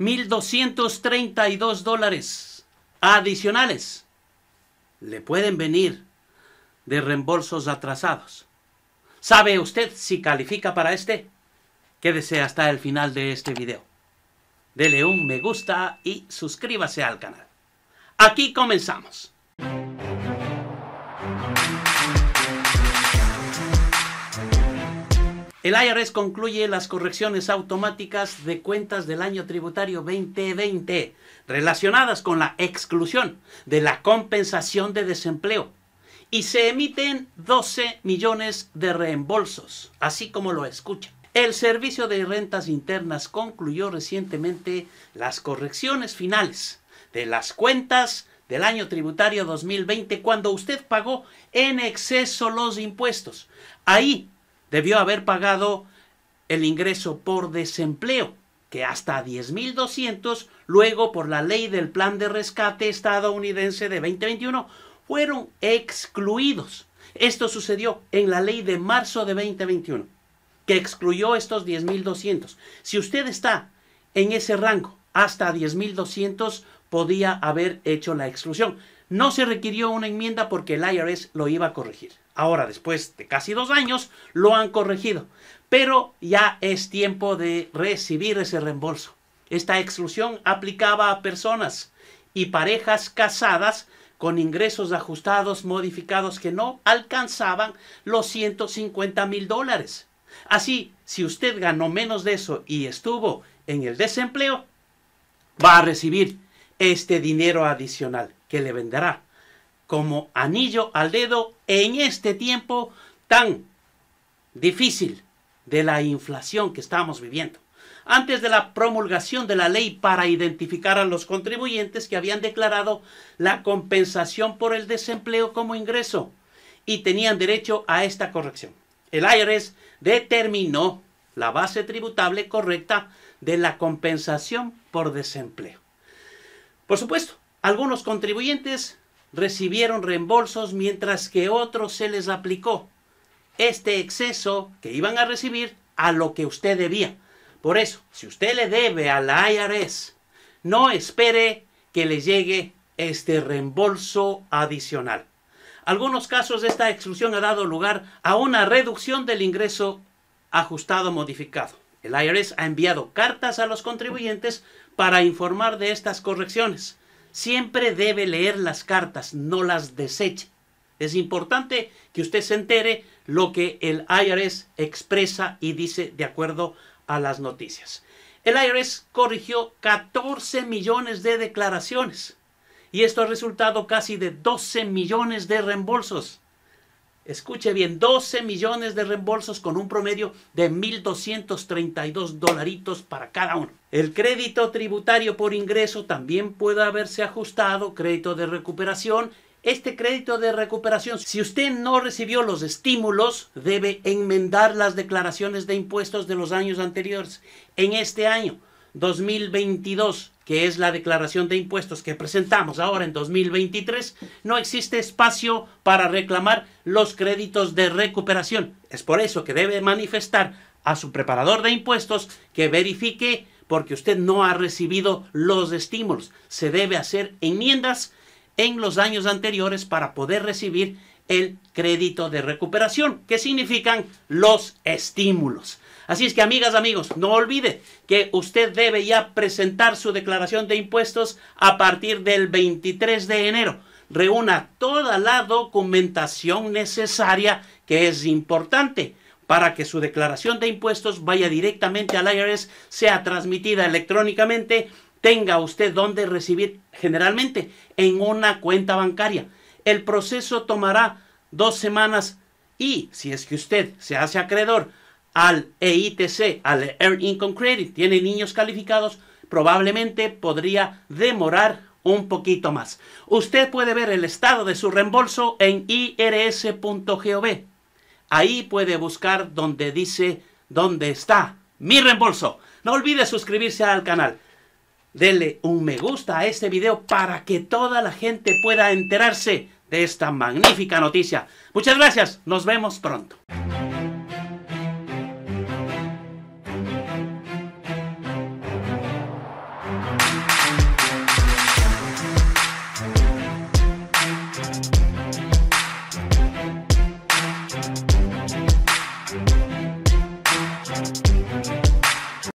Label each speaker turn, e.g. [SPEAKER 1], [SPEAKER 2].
[SPEAKER 1] 1.232 dólares adicionales le pueden venir de reembolsos atrasados. ¿Sabe usted si califica para este? Quédese hasta el final de este video. Dele un me gusta y suscríbase al canal. Aquí comenzamos. El IRS concluye las correcciones automáticas de cuentas del año tributario 2020 relacionadas con la exclusión de la compensación de desempleo y se emiten 12 millones de reembolsos, así como lo escucha. El Servicio de Rentas Internas concluyó recientemente las correcciones finales de las cuentas del año tributario 2020 cuando usted pagó en exceso los impuestos. Ahí Debió haber pagado el ingreso por desempleo, que hasta 10.200, luego por la ley del Plan de Rescate estadounidense de 2021, fueron excluidos. Esto sucedió en la ley de marzo de 2021, que excluyó estos 10.200. Si usted está en ese rango, hasta 10.200 podía haber hecho la exclusión. No se requirió una enmienda porque el IRS lo iba a corregir. Ahora, después de casi dos años, lo han corregido. Pero ya es tiempo de recibir ese reembolso. Esta exclusión aplicaba a personas y parejas casadas con ingresos ajustados modificados que no alcanzaban los 150 mil dólares. Así, si usted ganó menos de eso y estuvo en el desempleo, va a recibir este dinero adicional que le venderá como anillo al dedo en este tiempo tan difícil de la inflación que estamos viviendo. Antes de la promulgación de la ley para identificar a los contribuyentes que habían declarado la compensación por el desempleo como ingreso y tenían derecho a esta corrección. El IRS determinó la base tributable correcta de la compensación por desempleo. Por supuesto, algunos contribuyentes recibieron reembolsos mientras que otros se les aplicó este exceso que iban a recibir a lo que usted debía. Por eso, si usted le debe a la IRS, no espere que le llegue este reembolso adicional. Algunos casos de esta exclusión ha dado lugar a una reducción del ingreso ajustado modificado. El IRS ha enviado cartas a los contribuyentes para informar de estas correcciones siempre debe leer las cartas, no las deseche. Es importante que usted se entere lo que el IRS expresa y dice de acuerdo a las noticias. El IRS corrigió 14 millones de declaraciones y esto ha resultado casi de 12 millones de reembolsos escuche bien, 12 millones de reembolsos con un promedio de 1.232 dolaritos para cada uno. El crédito tributario por ingreso también puede haberse ajustado, crédito de recuperación. Este crédito de recuperación, si usted no recibió los estímulos, debe enmendar las declaraciones de impuestos de los años anteriores. En este año, 2022, que es la declaración de impuestos que presentamos ahora en 2023, no existe espacio para reclamar los créditos de recuperación. Es por eso que debe manifestar a su preparador de impuestos que verifique porque usted no ha recibido los estímulos. Se debe hacer enmiendas en los años anteriores para poder recibir el crédito de recuperación, que significan los estímulos. Así es que amigas, amigos, no olvide que usted debe ya presentar su declaración de impuestos a partir del 23 de enero. Reúna toda la documentación necesaria que es importante para que su declaración de impuestos vaya directamente al IRS, sea transmitida electrónicamente, tenga usted donde recibir generalmente en una cuenta bancaria. El proceso tomará dos semanas y si es que usted se hace acreedor al EITC, al Earn Income Credit, tiene niños calificados, probablemente podría demorar un poquito más. Usted puede ver el estado de su reembolso en irs.gov. Ahí puede buscar donde dice dónde está mi reembolso. No olvide suscribirse al canal. Dele un me gusta a este video para que toda la gente pueda enterarse de esta magnífica noticia. Muchas gracias, nos vemos pronto.